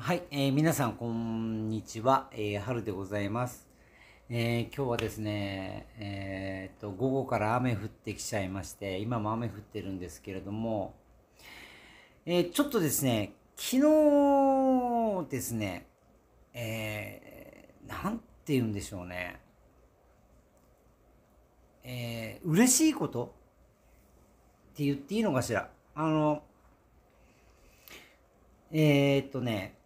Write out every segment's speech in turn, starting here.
はい、えー、皆さんこんにちは、えー、春でございます、えー、今日はですね、えー、と午後から雨降ってきちゃいまして今も雨降ってるんですけれども、えちょっとですね昨日ですねえなんて言うんでしょうねえー、嬉しいことって言っていいのかしらあのえー、っとね、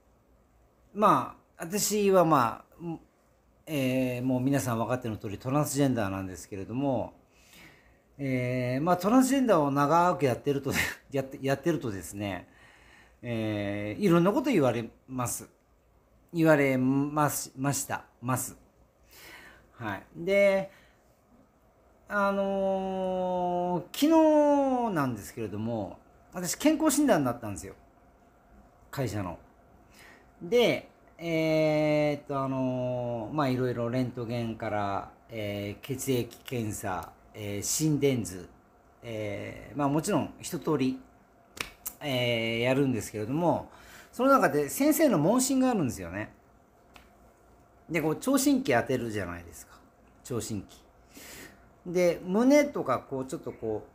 まあ私はまあ、えー、もう皆さん分かっての通りトランスジェンダーなんですけれども、えー、まあ、トランスジェンダーを長くやってると やってやってるとですね、えー、いろんなこと言われます。言われましました。ます。はい。で、あのー、昨日なんですけれども、私健康診断だったんですよ。会社の。で、えー、っと、あのー、まあ、いろいろレントゲンから、えー、血液検査、えー、心電図、えー、まあ、もちろん一通り、えー、やるんですけれども、その中で先生の問診があるんですよね。で、こう、聴診器当てるじゃないですか。聴診器。で、胸とか、こう、ちょっとこ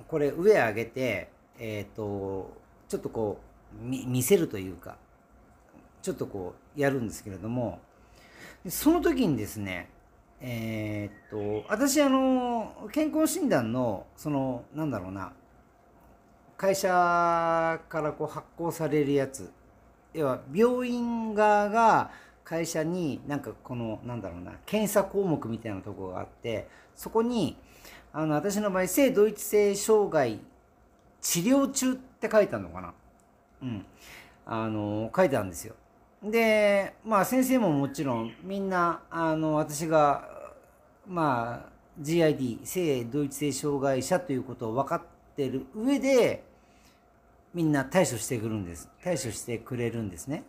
う、これ上上げて、えっ、ー、と、ちょっとこう、見せるというか、ちょっとこうやるんですけれどもその時にですねえー、っと私あの健康診断のそのなんだろうな会社からこう発行されるやつ要は病院側が会社になんかこのなんだろうな検査項目みたいなとこがあってそこにあの私の場合性同一性障害治療中って書いてあるのかなうんあの書いてあるんですよで、まあ先生ももちろんみんな、あの、私が、まあ GID、性同一性障害者ということを分かってる上で、みんな対処してくるんです。対処してくれるんですね。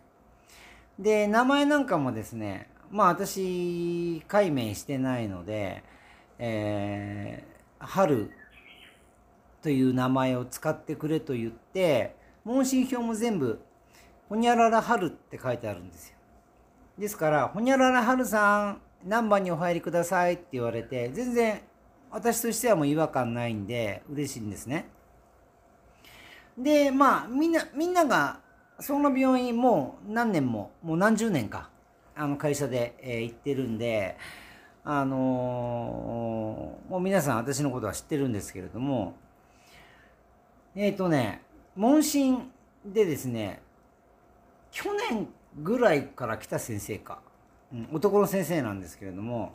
で、名前なんかもですね、まあ私、解明してないので、えー、春という名前を使ってくれと言って、問診票も全部ほにゃらら春って書いてあるんですよ。ですから、ほにゃらら春さん、何番にお入りくださいって言われて、全然私としてはもう違和感ないんで、嬉しいんですね。で、まあ、みんな、みんなが、その病院もう何年も、もう何十年か、あの会社で、え行ってるんで、あのー、もう皆さん私のことは知ってるんですけれども、えっ、ー、とね、問診でですね、去年ぐらいから来た先生か、うん、男の先生なんですけれども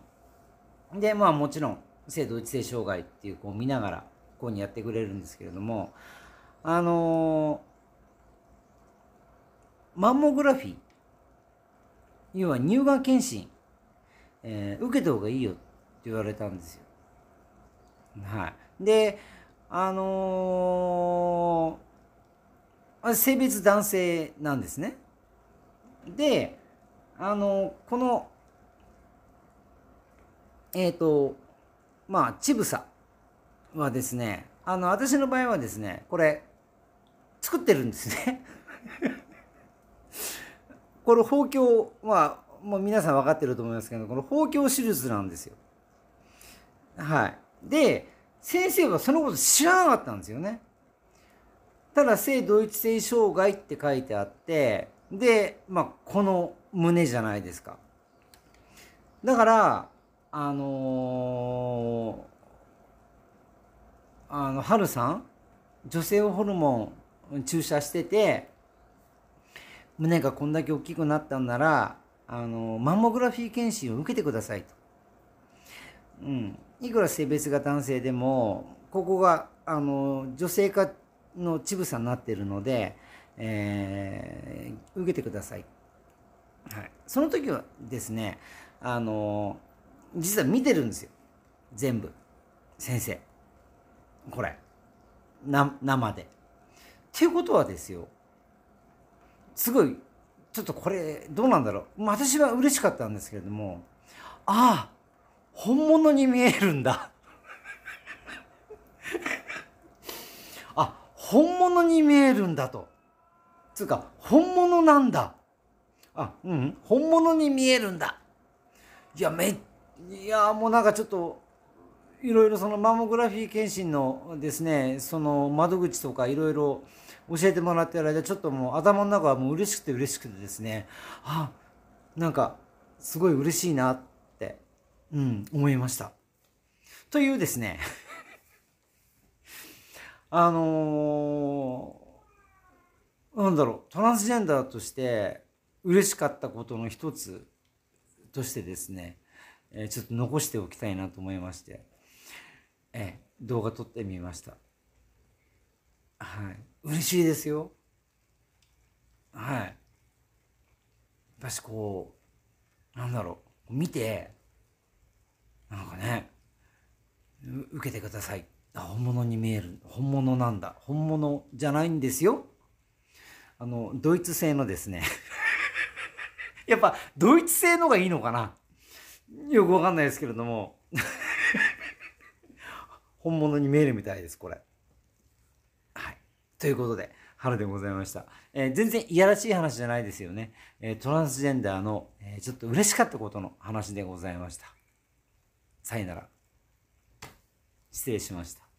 でまあもちろん性同一性障害っていう子を見ながらこうにやってくれるんですけれどもあのー、マンモグラフィー要は乳がん検診、えー、受けた方がいいよって言われたんですよ。はい、であのー、性別男性なんですね。で、あの、この、えっ、ー、と、まあ、ちぶさはですね、あの、私の場合はですね、これ、作ってるんですね これ、包協は、もう皆さん分かってると思いますけど、この包協手術なんですよ。はい。で、先生はそのこと知らなかったんですよね。ただ性同一性障害って書いてあってで、まあ、この胸じゃないですか。だから、あのー、あの、春さん、女性ホルモン注射してて、胸がこんだけ大きくなったんなら、あのー、マンモグラフィー検診を受けてくださいと。うん。いくら性別が男性でも、ここが、あのー、女性化の乳房になってるので、えー、受けてください。はい、その時はですね、あのー、実は見てるんですよ。全部。先生。これ。な、生で。っていうことはですよ、すごい、ちょっとこれ、どうなんだろう。私は嬉しかったんですけれども、ああ、本物に見えるんだ あ、本物に見えるんだと。つうか本物なんだあうん本物に見えるんだいやめいやもうなんかちょっといろいろそのマンモグラフィー検診のですねその窓口とかいろいろ教えてもらってる間ちょっともう頭の中はもう嬉しくて嬉しくてですねあなんかすごい嬉しいなって、うん、思いました。というですね あのーなんだろう、トランスジェンダーとして嬉しかったことの一つとしてですね、えー、ちょっと残しておきたいなと思いまして、えー、動画撮ってみました。はい。嬉しいですよ。はい。やっぱしこう、なんだろう、見て、なんかね、受けてください。あ、本物に見える。本物なんだ。本物じゃないんですよ。あの、ドイツ製のですね やっぱ、ドイツ製のがいいのかなよくわかんないですけれども 本物に見えるみたいです、これ。はい。ということで、春でございました。えー、全然いやらしい話じゃないですよね。えー、トランスジェンダーの、えー、ちょっと嬉しかったことの話でございました。さよなら。失礼しました。